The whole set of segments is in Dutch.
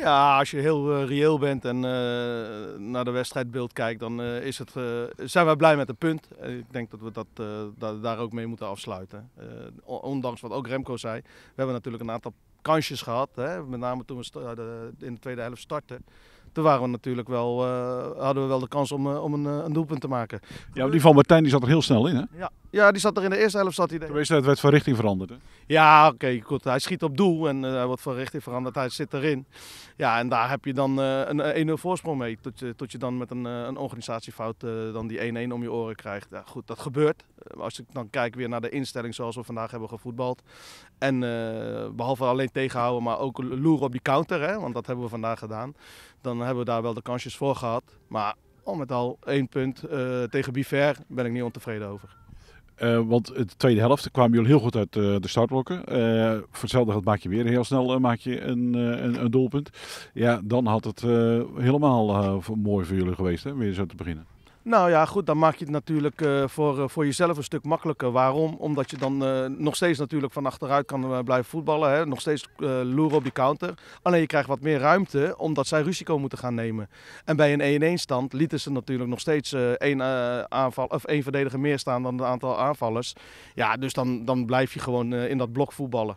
Ja, als je heel eh, reëel bent en eh, naar de wedstrijdbeeld kijkt, dan eh, is het, zijn we blij met het punt. ik denk dat we dat, daar ook mee moeten afsluiten. ondanks wat ook Remco zei, we hebben natuurlijk een aantal kansjes gehad. Hè? Met name toen we in de tweede helft starten. Toen waren we natuurlijk wel, eh, hadden we wel de kans om, eh, om een, eh, een, doelpunt te maken. Ja, die van Martijn die zat er heel snel in, hè? Ja, ja die zat er in de eerste helft. Zat hij de eerste helft werd van richting veranderd, hè? Ja, oké, goed. Hij schiet op doel en hij wordt van richting veranderd. Hij zit erin. Ja, en daar heb je dan een 1-0 voorsprong mee. Tot je, tot je dan met een, een organisatiefout dan die 1-1 om je oren krijgt. Ja, goed, dat gebeurt. als ik dan kijk weer naar de instelling zoals we vandaag hebben gevoetbald. En behalve alleen tegenhouden, maar ook loeren op die counter, hè, want dat hebben we vandaag gedaan. Dan hebben we daar wel de kansjes voor gehad. Maar al met al één punt eh, tegen Biver ben ik niet ontevreden over. Eh, want de tweede helft kwamen jullie heel goed uit eh, de startblokken. voor hetzelfde maak je weer heel snel maak je een, een, een, doelpunt. Ja, dan had het helemaal mooi voor jullie geweest, hè, weer zo te beginnen. Nou ja, goed, dan maak je het natuurlijk eh, voor, eh, voor jezelf een stuk makkelijker. Waarom? Omdat je dan eh, nog steeds natuurlijk van achteruit kan blijven voetballen. Hè? Nog steeds loeren op die counter. Alleen je krijgt wat meer ruimte omdat zij risico moeten gaan nemen. En bij een 1-1 stand lieten ze natuurlijk nog steeds één, aanval, of één verdediger meer staan dan het aantal aanvallers. Ja, dus dan, dan blijf je gewoon in dat blok voetballen.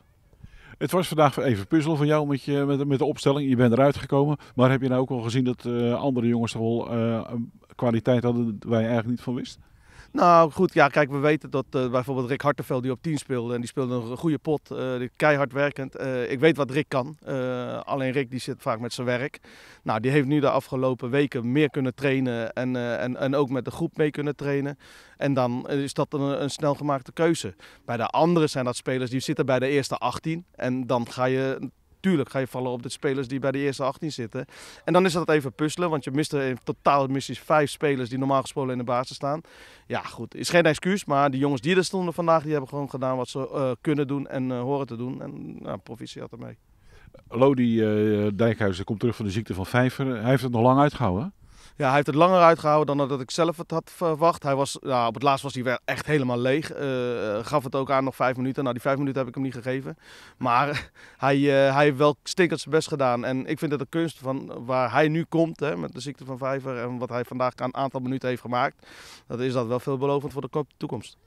Het was vandaag even puzzel van jou met, je, met, met, de opstelling. Je bent eruit gekomen. Maar heb je nou ook al gezien dat uh, andere jongens toch wel eh, kwaliteit hadden waar je eigenlijk niet van wist? Nou goed, ja, kijk, we weten dat eh, bijvoorbeeld Rick Hartenveld die op 10 speelde. En die speelde een goede pot, uh, keihard werkend. Eh, ik weet wat Rick kan. alleen Rick die zit vaak met zijn werk. Nou, die heeft nu de afgelopen weken meer kunnen trainen. En, en, en ook met de groep mee kunnen trainen. En dan is dat een, een snelgemaakte keuze. Bij de anderen zijn dat spelers die zitten bij de eerste 18. En dan ga je Tuurlijk ga je vallen op de spelers die bij de eerste 18 zitten. En dan is dat even puzzelen, want je mist er in totaal missies vijf spelers die normaal gesproken in de basis staan. Ja, goed, is geen excuus, maar de jongens die er stonden vandaag, die hebben gewoon gedaan wat ze eh, kunnen doen en eh, horen te doen. En nou, proficiat ermee. Lodi uh, Dijkhuizen komt terug van de ziekte van Vijver. Hij heeft het nog lang uitgehouden. Ja, hij heeft het langer uitgehouden dan dat ik zelf het had verwacht. Hij was, op het laatst was hij echt helemaal leeg. Eh, eh, gaf het ook aan nog vijf minuten. Nou, die vijf minuten heb ik hem niet gegeven. Maar hij, eh, hij heeft wel stinkend zijn best gedaan. En ik vind dat de kunst van waar hij nu komt, hè, met de ziekte van Vijver... en wat hij vandaag een aantal minuten heeft gemaakt... dat is dat wel veelbelovend voor de toekomst.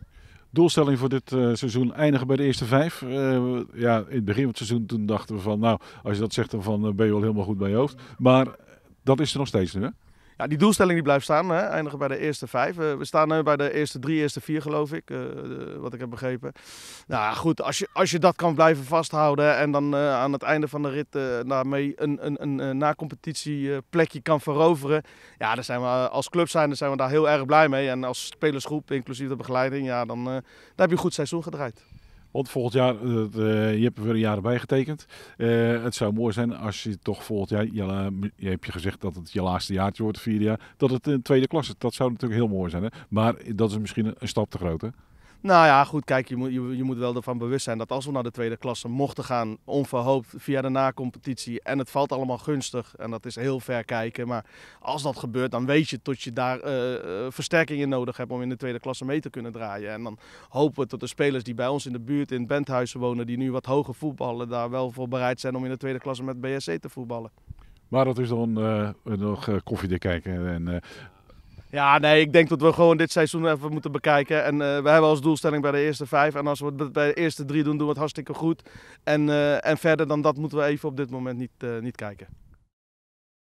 Doelstelling voor dit seizoen eindigen bij de eerste vijf. ja, in het begin van het seizoen toen dachten we van, nou, als je dat zegt, dan van, ben je wel helemaal goed bij je hoofd. Maar dat is er nog steeds nu, hè? ja, die doelstelling die blijft staan. Hè? Eindigen bij de eerste vijf. Eh, we staan nu bij de eerste drie, eerste vier geloof ik. Eh, wat ik heb begrepen. Nou goed, als je, als je dat kan blijven vasthouden. En dan eh, aan het einde van de rit daarmee een, een, een, een na kan veroveren. Ja, daar zijn we, als club zijn, zijn we daar heel erg blij mee. En als spelersgroep, inclusief de begeleiding. Ja, dan daar heb je een goed seizoen gedraaid. Want volgend jaar, eh, eh, je hebt er weer een jaar bij getekend. Eh, het zou mooi zijn als je toch volgend jaar, je, je hebt je gezegd dat het je laatste jaartje wordt, vierde jaar, dat het een tweede klasse. Dat zou natuurlijk heel mooi zijn. Hè? Maar dat is misschien een, een stap te groot. Hè? Nou ja, goed, kijk, je moet, je, je, moet wel ervan bewust zijn dat als we naar de tweede klasse mochten gaan, onverhoopt via de na-competitie en het valt allemaal gunstig, en dat is heel ver kijken, maar als dat gebeurt, dan weet je tot je daar eh, eh, versterkingen nodig hebt om in de tweede klasse mee te kunnen draaien. En dan hopen we dat de spelers die bij ons in de buurt in Benthuizen wonen, die nu wat hoger voetballen, daar wel voor bereid zijn om in de tweede klasse met BSC te voetballen. Maar dat is dan eh, nog koffie te kijken en ja, nee, ik denk dat we gewoon dit seizoen even moeten bekijken. En eh, we hebben als doelstelling bij de eerste vijf. En als we het bij de eerste drie doen, doen we het hartstikke goed. En, eh, en verder dan dat moeten we even op dit moment niet, eh, niet kijken.